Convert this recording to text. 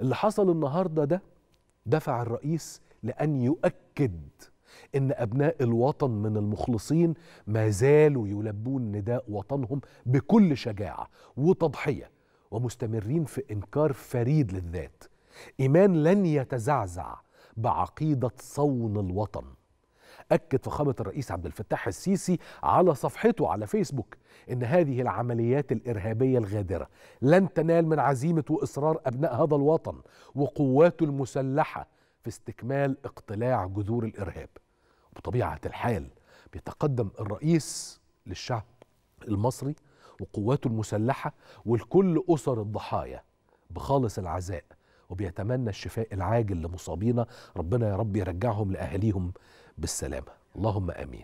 اللي حصل النهارده ده دفع الرئيس لأن يؤكد إن أبناء الوطن من المخلصين ما زالوا يلبون نداء وطنهم بكل شجاعة وتضحية ومستمرين في إنكار فريد للذات إيمان لن يتزعزع بعقيدة صون الوطن أكد فخامة الرئيس عبد الفتاح السيسي على صفحته على فيسبوك إن هذه العمليات الإرهابية الغادرة لن تنال من عزيمة وإصرار أبناء هذا الوطن وقواته المسلحة في استكمال اقتلاع جذور الإرهاب بطبيعة الحال بيتقدم الرئيس للشعب المصري وقواته المسلحة ولكل أسر الضحايا بخالص العزاء وبيتمنى الشفاء العاجل لمصابينا ربنا يا رب يرجعهم لأهاليهم بالسلامه اللهم امين